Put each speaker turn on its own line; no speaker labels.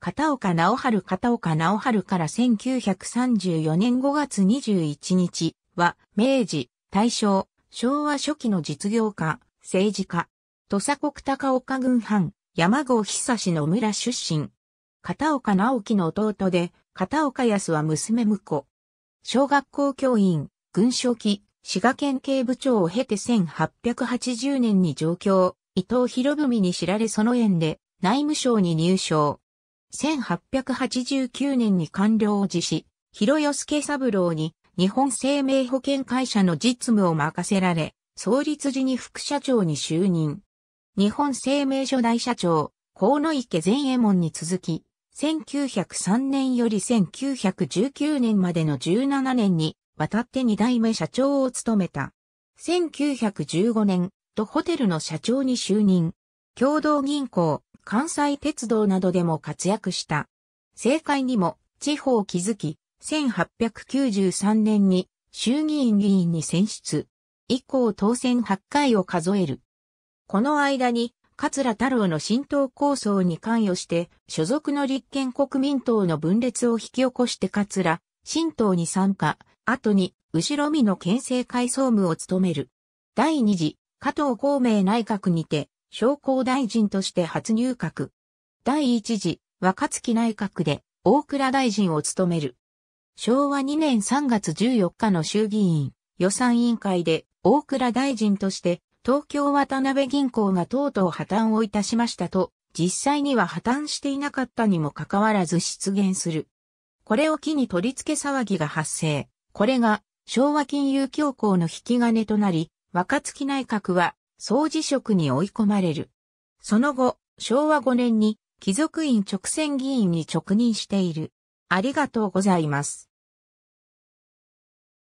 片岡直春片岡直春から1934年5月21日は、明治、大正、昭和初期の実業家、政治家、土佐国高岡軍藩、山郷久志の村出身。片岡直樹の弟で、片岡康は娘婿。小学校教員、軍書記、滋賀県警部長を経て1880年に上京、伊藤博文に知られその縁で、内務省に入省。1889年に官僚を辞し、広義慶三郎に日本生命保険会社の実務を任せられ、創立時に副社長に就任。日本生命初代社長、河野池前衛門に続き、1903年より1919年までの17年にわたって二代目社長を務めた。1915年、とホテルの社長に就任。共同銀行、関西鉄道などでも活躍した。政界にも地方を築き、1893年に衆議院議員に選出。以降当選8回を数える。この間に、桂太郎の新党構想に関与して、所属の立憲国民党の分裂を引き起こして桂、新党に参加、後に、後ろ見の県政改総務を務める。第二次、加藤孔明内閣にて、商工大臣として初入閣。第一次若月内閣で大倉大臣を務める。昭和2年3月14日の衆議院予算委員会で大倉大臣として東京渡辺銀行がとうとう破綻をいたしましたと、実際には破綻していなかったにもかかわらず出現する。これを機に取り付け騒ぎが発生。これが昭和金融恐慌の引き金となり、若月内閣は総辞職に追い込まれる。その後、昭和5年に貴族院直選議員に直任している。ありがとうございます。